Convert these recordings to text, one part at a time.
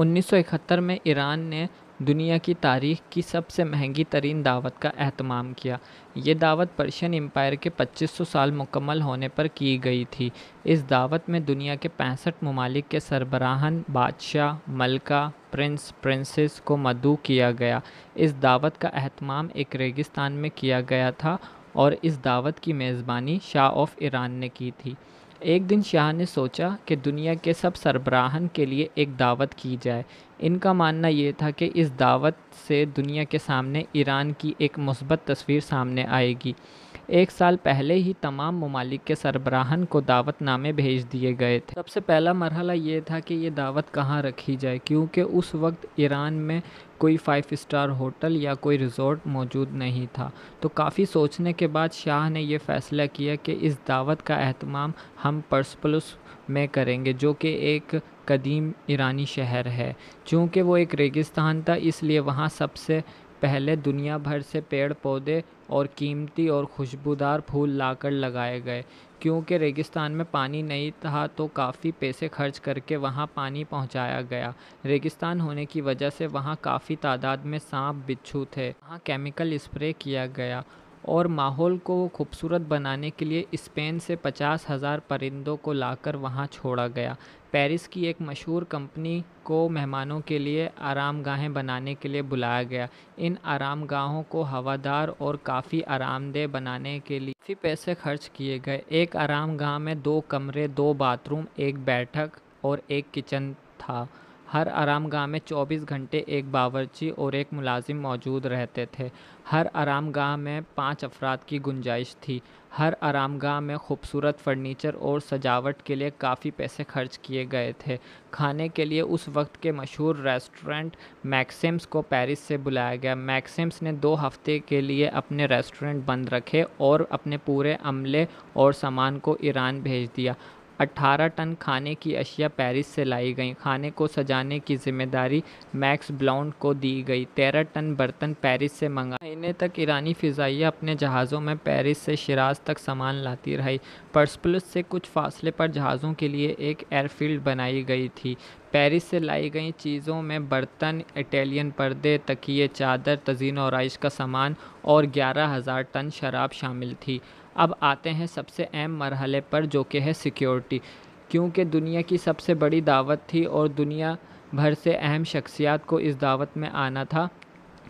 1971 में ईरान ने दुनिया की तारीख की सबसे महंगी तरीन दावत का अहतमाम किया ये दावत पर्शियन एम्पायर के 2500 साल मुकम्मल होने पर की गई थी इस दावत में दुनिया के पैंसठ ममालिक के सरबराहन बादशाह मलका प्रिंस प्रिंसेस को मदू किया गया इस दावत का अहतमाम एक रेगिस्तान में किया गया था और इस दावत की मेज़बानी शाह ऑफ ईरान ने की थी एक दिन शाह ने सोचा कि दुनिया के सब सरबराहन के लिए एक दावत की जाए इनका मानना ये था कि इस दावत से दुनिया के सामने ईरान की एक मुस्बत तस्वीर सामने आएगी एक साल पहले ही तमाम ममालिक के सरबराहन को दावतनामे भेज दिए गए थे सबसे पहला मरहला ये था कि ये दावत कहाँ रखी जाए क्योंकि उस वक्त ईरान में कोई फाइव स्टार होटल या कोई रिजॉर्ट मौजूद नहीं था तो काफ़ी सोचने के बाद शाह ने यह फ़ैसला किया कि इस दावत का अहतमाम हम पर्सपलस में करेंगे जो कि एक कदीम ईरानी शहर है चूँकि वो एक रेगिस्तान था इसलिए वहाँ सबसे पहले दुनिया भर से पेड़ पौधे और कीमती और खुशबूदार फूल लाकर लगाए गए क्योंकि रेगिस्तान में पानी नहीं था तो काफ़ी पैसे खर्च करके वहाँ पानी पहुँचाया गया रेगिस्तान होने की वजह से वहाँ काफ़ी तादाद में सांप बिच्छू थे वहाँ केमिकल स्प्रे किया गया और माहौल को खूबसूरत बनाने के लिए स्पेन से पचास हज़ार परिंदों को लाकर वहां छोड़ा गया पेरिस की एक मशहूर कंपनी को मेहमानों के लिए आरामगाहें बनाने के लिए बुलाया गया इन आरामगाहों को हवादार और काफ़ी आरामदेह बनाने के लिए काफ़ी पैसे खर्च किए गए एक आरामगाह में दो कमरे दो बाथरूम एक बैठक और एक किचन था हर आराम गाह में 24 घंटे एक बावरची और एक मुलाजिम मौजूद रहते थे हर आराम गाह में पाँच अफराद की गुंजाइश थी हर आराम गाह में खूबसूरत फर्नीचर और सजावट के लिए काफ़ी पैसे खर्च किए गए थे खाने के लिए उस वक्त के मशहूर रेस्टोरेंट मैक्सिम्स को पेरिस से बुलाया गया मैक्सिम्स ने दो हफ्ते के लिए अपने रेस्टोरेंट बंद रखे और अपने पूरे अमले और सामान को ईरान भेज दिया 18 टन खाने की अशिया पेरिस से लाई गई खाने को सजाने की जिम्मेदारी मैक्स ब्लाउंड को दी गई 13 टन बर्तन पेरिस से मंगाए महीने तक ईरानी फ़िज़ाइया अपने जहाज़ों में पेरिस से शराज तक सामान लाती रही पर्सपलस से कुछ फासले पर जहाज़ों के लिए एक एयरफील्ड बनाई गई थी पेरिस से लाई गई चीज़ों में बर्तन इटालियन पर्दे तकिए चादर तजीन और आइश का सामान और ग्यारह हज़ार टन शराब शामिल थी अब आते हैं सबसे अहम मरहले पर जो कि है सिक्योरिटी क्योंकि दुनिया की सबसे बड़ी दावत थी और दुनिया भर से अहम शख्सियात को इस दावत में आना था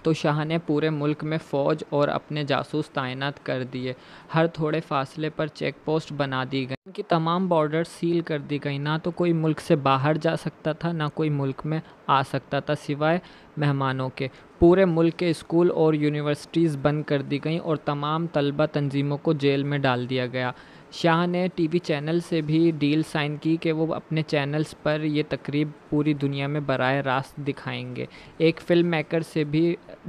तो शाह ने पूरे मुल्क में फ़ौज और अपने जासूस तैनात कर दिए हर थोड़े फासले पर चेक पोस्ट बना दी गई उनकी तमाम बॉर्डर सील कर दी गई ना तो कोई मुल्क से बाहर जा सकता था ना कोई मुल्क में आ सकता था सिवाय मेहमानों के पूरे मुल्क के स्कूल और यूनिवर्सिटीज़ बंद कर दी गई और तमाम तलबा तंजीमों को जेल में डाल दिया गया शाह ने टीवी चैनल से भी डील साइन की कि वो अपने चैनल्स पर ये तकरीब पूरी दुनिया में बराए रास्त दिखाएंगे एक फिल्म मेकर से भी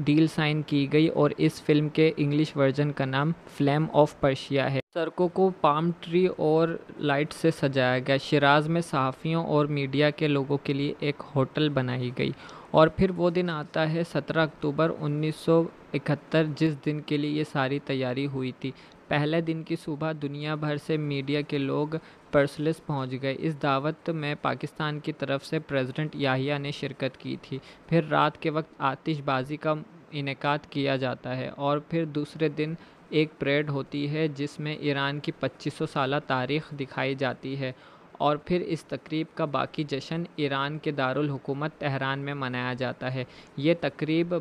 डील साइन की गई और इस फिल्म के इंग्लिश वर्जन का नाम फ्लेम ऑफ पर्शिया है सड़कों को पाम ट्री और लाइट से सजाया गया शराज में सहाफ़ियों और मीडिया के लोगों के लिए एक होटल बनाई गई और फिर वो दिन आता है सत्रह अक्टूबर 1971 जिस दिन के लिए ये सारी तैयारी हुई थी पहले दिन की सुबह दुनिया भर से मीडिया के लोग पर्सलिस पहुंच गए इस दावत में पाकिस्तान की तरफ से प्रेसिडेंट याहिया ने शिरकत की थी फिर रात के वक्त आतिशबाजी का इनका किया जाता है और फिर दूसरे दिन एक परेड होती है जिसमें ईरान की 2500 साल तारीख दिखाई जाती है और फिर इस तकरीब का बाकी जश्न ईरान के दारुल हुकूमत में मनाया जाता है ये तकरीब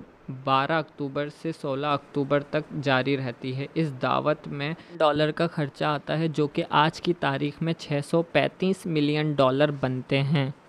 12 अक्टूबर से 16 अक्टूबर तक जारी रहती है इस दावत में डॉलर का खर्चा आता है जो कि आज की तारीख में 635 मिलियन डॉलर बनते हैं